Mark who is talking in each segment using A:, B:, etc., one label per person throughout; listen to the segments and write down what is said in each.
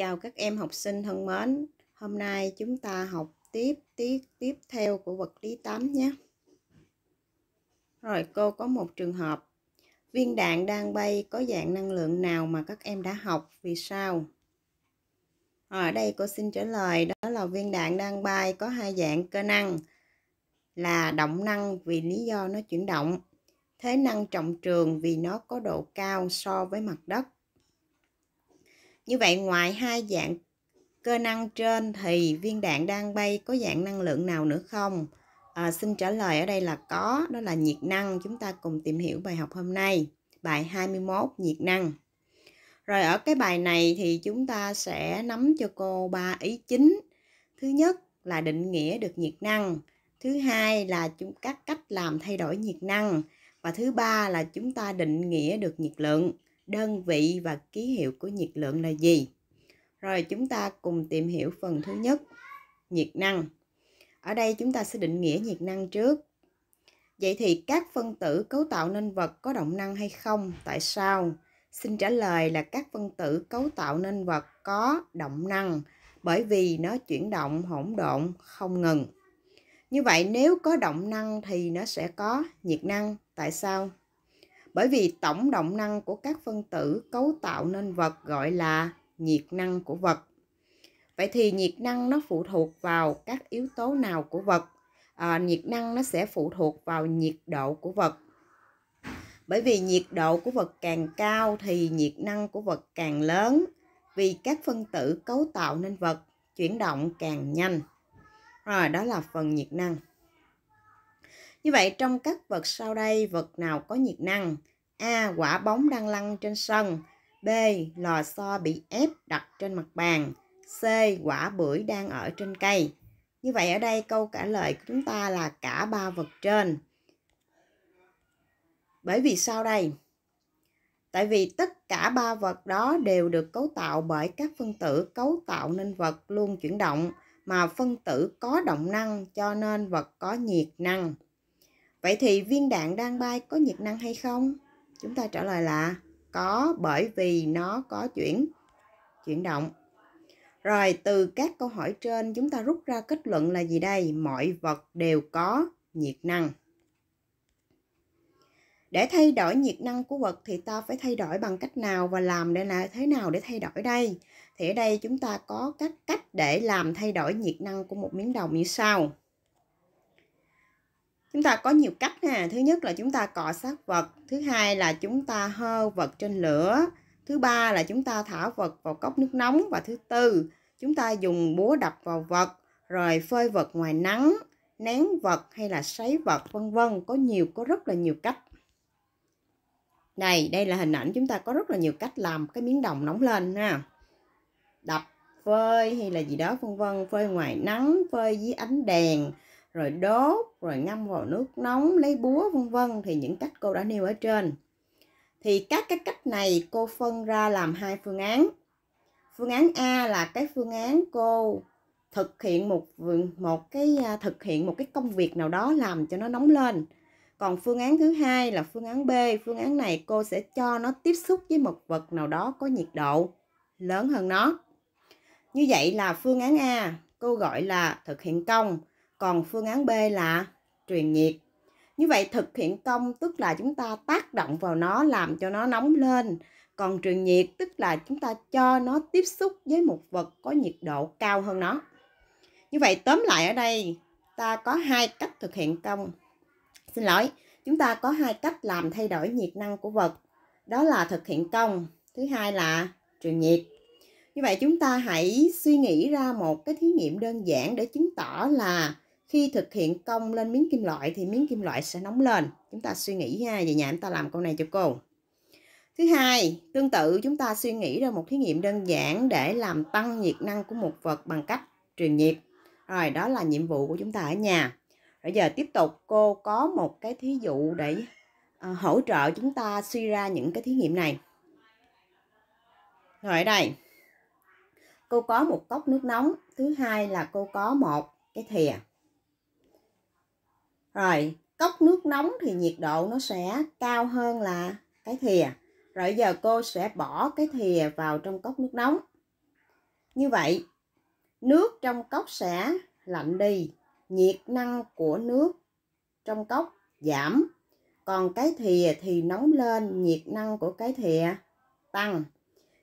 A: Chào các em học sinh thân mến. Hôm nay chúng ta học tiếp tiết tiếp theo của vật lý 8 nhé. Rồi cô có một trường hợp viên đạn đang bay có dạng năng lượng nào mà các em đã học vì sao? Ở đây cô xin trả lời đó là viên đạn đang bay có hai dạng cơ năng là động năng vì lý do nó chuyển động, thế năng trọng trường vì nó có độ cao so với mặt đất như vậy ngoài hai dạng cơ năng trên thì viên đạn đang bay có dạng năng lượng nào nữa không? À, xin trả lời ở đây là có, đó là nhiệt năng. Chúng ta cùng tìm hiểu bài học hôm nay, bài 21 nhiệt năng. Rồi ở cái bài này thì chúng ta sẽ nắm cho cô ba ý chính. Thứ nhất là định nghĩa được nhiệt năng. Thứ hai là chúng các cách làm thay đổi nhiệt năng. Và thứ ba là chúng ta định nghĩa được nhiệt lượng đơn vị và ký hiệu của nhiệt lượng là gì. Rồi chúng ta cùng tìm hiểu phần thứ nhất, nhiệt năng. Ở đây chúng ta sẽ định nghĩa nhiệt năng trước. Vậy thì các phân tử cấu tạo nên vật có động năng hay không? Tại sao? Xin trả lời là các phân tử cấu tạo nên vật có động năng bởi vì nó chuyển động hỗn độn không ngừng. Như vậy nếu có động năng thì nó sẽ có nhiệt năng. Tại sao? bởi vì tổng động năng của các phân tử cấu tạo nên vật gọi là nhiệt năng của vật. Vậy thì nhiệt năng nó phụ thuộc vào các yếu tố nào của vật? À, nhiệt năng nó sẽ phụ thuộc vào nhiệt độ của vật. Bởi vì nhiệt độ của vật càng cao thì nhiệt năng của vật càng lớn vì các phân tử cấu tạo nên vật chuyển động càng nhanh. Rồi à, đó là phần nhiệt năng. Như vậy trong các vật sau đây, vật nào có nhiệt năng? A. Quả bóng đang lăn trên sân. B. Lò xo bị ép đặt trên mặt bàn. C. Quả bưởi đang ở trên cây. Như vậy ở đây câu trả lời của chúng ta là cả ba vật trên. Bởi vì sao đây? Tại vì tất cả ba vật đó đều được cấu tạo bởi các phân tử cấu tạo nên vật luôn chuyển động mà phân tử có động năng cho nên vật có nhiệt năng. Vậy thì viên đạn đang bay có nhiệt năng hay không? Chúng ta trả lời là có bởi vì nó có chuyển chuyển động. Rồi từ các câu hỏi trên chúng ta rút ra kết luận là gì đây? Mọi vật đều có nhiệt năng. Để thay đổi nhiệt năng của vật thì ta phải thay đổi bằng cách nào và làm để là thế nào để thay đổi đây? Thì ở đây chúng ta có các cách để làm thay đổi nhiệt năng của một miếng đồng như sau chúng ta có nhiều cách nè thứ nhất là chúng ta cọ sát vật thứ hai là chúng ta hơ vật trên lửa thứ ba là chúng ta thả vật vào cốc nước nóng và thứ tư chúng ta dùng búa đập vào vật rồi phơi vật ngoài nắng nén vật hay là sấy vật vân vân có nhiều có rất là nhiều cách này đây là hình ảnh chúng ta có rất là nhiều cách làm cái miếng đồng nóng lên ha đập phơi hay là gì đó vân vân phơi ngoài nắng phơi dưới ánh đèn rồi đốt rồi ngâm vào nước nóng lấy búa vân vân thì những cách cô đã nêu ở trên thì các cái cách này cô phân ra làm hai phương án phương án a là cái phương án cô thực hiện một một cái à, thực hiện một cái công việc nào đó làm cho nó nóng lên còn phương án thứ hai là phương án b phương án này cô sẽ cho nó tiếp xúc với một vật nào đó có nhiệt độ lớn hơn nó như vậy là phương án a cô gọi là thực hiện công còn phương án B là truyền nhiệt. Như vậy thực hiện công tức là chúng ta tác động vào nó làm cho nó nóng lên, còn truyền nhiệt tức là chúng ta cho nó tiếp xúc với một vật có nhiệt độ cao hơn nó. Như vậy tóm lại ở đây ta có hai cách thực hiện công. Xin lỗi, chúng ta có hai cách làm thay đổi nhiệt năng của vật. Đó là thực hiện công, thứ hai là truyền nhiệt. Như vậy chúng ta hãy suy nghĩ ra một cái thí nghiệm đơn giản để chứng tỏ là khi thực hiện cong lên miếng kim loại thì miếng kim loại sẽ nóng lên chúng ta suy nghĩ ha về nhà chúng ta làm câu này cho cô thứ hai tương tự chúng ta suy nghĩ ra một thí nghiệm đơn giản để làm tăng nhiệt năng của một vật bằng cách truyền nhiệt rồi đó là nhiệm vụ của chúng ta ở nhà bây giờ tiếp tục cô có một cái thí dụ để à, hỗ trợ chúng ta suy ra những cái thí nghiệm này rồi ở đây cô có một cốc nước nóng thứ hai là cô có một cái thìa rồi, cốc nước nóng thì nhiệt độ nó sẽ cao hơn là cái thìa. Rồi giờ cô sẽ bỏ cái thìa vào trong cốc nước nóng. Như vậy, nước trong cốc sẽ lạnh đi, nhiệt năng của nước trong cốc giảm. Còn cái thìa thì nóng lên, nhiệt năng của cái thìa tăng.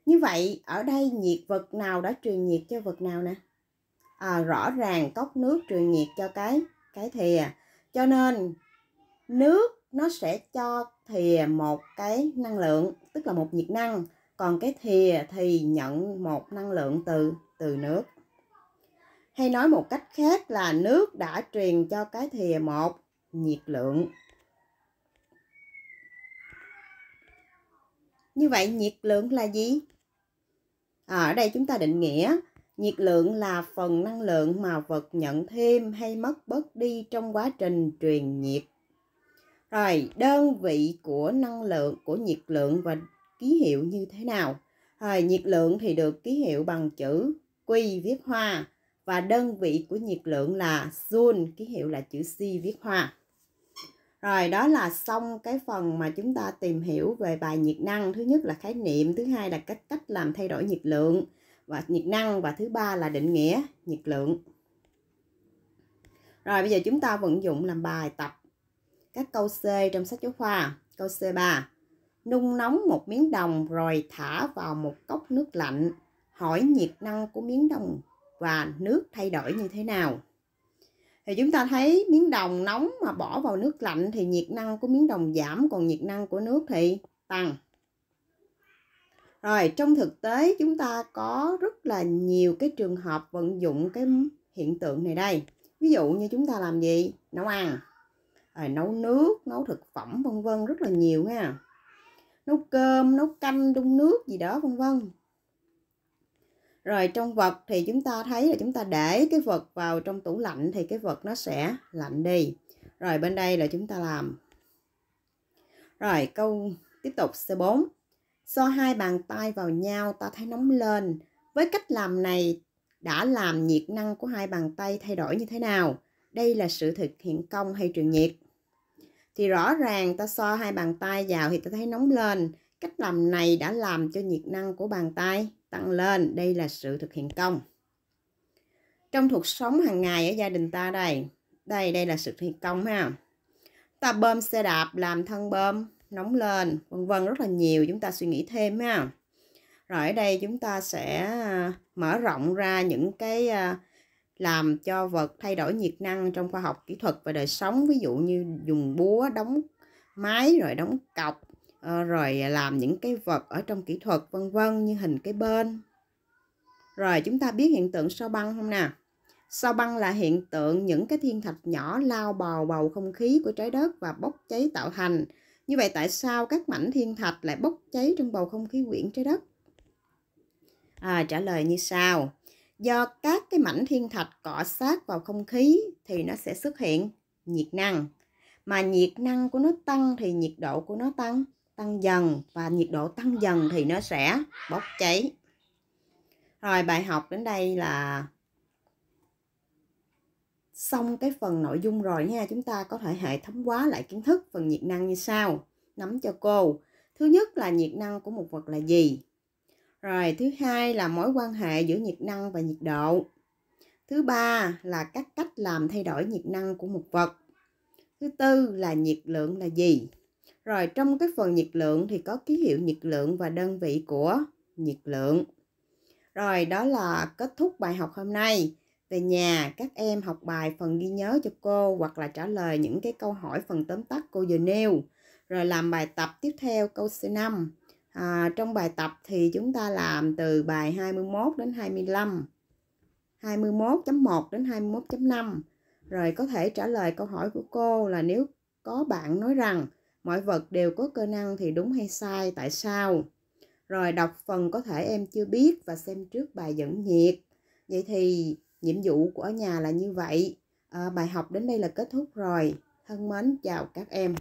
A: Như vậy, ở đây nhiệt vật nào đã truyền nhiệt cho vật nào nè? À, rõ ràng cốc nước truyền nhiệt cho cái cái thìa cho nên nước nó sẽ cho thìa một cái năng lượng tức là một nhiệt năng còn cái thìa thì nhận một năng lượng từ từ nước hay nói một cách khác là nước đã truyền cho cái thìa một nhiệt lượng như vậy nhiệt lượng là gì à, ở đây chúng ta định nghĩa nhiệt lượng là phần năng lượng mà vật nhận thêm hay mất bớt đi trong quá trình truyền nhiệt rồi đơn vị của năng lượng của nhiệt lượng và ký hiệu như thế nào rồi nhiệt lượng thì được ký hiệu bằng chữ q viết hoa và đơn vị của nhiệt lượng là joule ký hiệu là chữ c viết hoa rồi đó là xong cái phần mà chúng ta tìm hiểu về bài nhiệt năng thứ nhất là khái niệm thứ hai là cách cách làm thay đổi nhiệt lượng và nhiệt năng và thứ ba là định nghĩa nhiệt lượng rồi bây giờ chúng ta vận dụng làm bài tập các câu C trong sách giáo khoa câu C3 nung nóng một miếng đồng rồi thả vào một cốc nước lạnh hỏi nhiệt năng của miếng đồng và nước thay đổi như thế nào thì chúng ta thấy miếng đồng nóng mà bỏ vào nước lạnh thì nhiệt năng của miếng đồng giảm còn nhiệt năng của nước thì tăng rồi trong thực tế chúng ta có rất là nhiều cái trường hợp vận dụng cái hiện tượng này đây ví dụ như chúng ta làm gì nấu ăn rồi nấu nước nấu thực phẩm vân vân rất là nhiều nha nấu cơm nấu canh đun nước gì đó vân vân rồi trong vật thì chúng ta thấy là chúng ta để cái vật vào trong tủ lạnh thì cái vật nó sẽ lạnh đi rồi bên đây là chúng ta làm rồi câu tiếp tục C4 So hai bàn tay vào nhau ta thấy nóng lên. Với cách làm này đã làm nhiệt năng của hai bàn tay thay đổi như thế nào? Đây là sự thực hiện công hay truyền nhiệt? Thì rõ ràng ta so hai bàn tay vào thì ta thấy nóng lên. Cách làm này đã làm cho nhiệt năng của bàn tay tăng lên. Đây là sự thực hiện công. Trong cuộc sống hàng ngày ở gia đình ta đây, đây đây là sự thực hiện công ha. Ta bơm xe đạp làm thân bơm, nóng lên vân vân rất là nhiều chúng ta suy nghĩ thêm ha rồi ở đây chúng ta sẽ à, mở rộng ra những cái à, làm cho vật thay đổi nhiệt năng trong khoa học kỹ thuật và đời sống ví dụ như dùng búa đóng máy rồi đóng cọc ờ, rồi làm những cái vật ở trong kỹ thuật vân vân như hình cái bên rồi chúng ta biết hiện tượng sao băng không nè sao băng là hiện tượng những cái thiên thạch nhỏ lao bào bầu không khí của trái đất và bốc cháy tạo thành như vậy tại sao các mảnh thiên thạch lại bốc cháy trong bầu không khí quyển trái đất? À, trả lời như sau. Do các cái mảnh thiên thạch cọ sát vào không khí thì nó sẽ xuất hiện nhiệt năng. Mà nhiệt năng của nó tăng thì nhiệt độ của nó tăng, tăng dần và nhiệt độ tăng dần thì nó sẽ bốc cháy. Rồi bài học đến đây là xong cái phần nội dung rồi nha. Chúng ta có thể hệ thống hóa lại kiến thức phần nhiệt năng như sau nắm cho cô. Thứ nhất là nhiệt năng của một vật là gì? Rồi, thứ hai là mối quan hệ giữa nhiệt năng và nhiệt độ. Thứ ba là các cách làm thay đổi nhiệt năng của một vật. Thứ tư là nhiệt lượng là gì? Rồi trong cái phần nhiệt lượng thì có ký hiệu nhiệt lượng và đơn vị của nhiệt lượng. Rồi đó là kết thúc bài học hôm nay. Về nhà các em học bài phần ghi nhớ cho cô hoặc là trả lời những cái câu hỏi phần tóm tắt cô vừa nêu rồi làm bài tập tiếp theo câu C5 à, trong bài tập thì chúng ta làm từ bài 21 đến 25 21.1 đến 21.5 rồi có thể trả lời câu hỏi của cô là nếu có bạn nói rằng mọi vật đều có cơ năng thì đúng hay sai tại sao rồi đọc phần có thể em chưa biết và xem trước bài dẫn nhiệt vậy thì nhiệm vụ của ở nhà là như vậy à, bài học đến đây là kết thúc rồi thân mến chào các em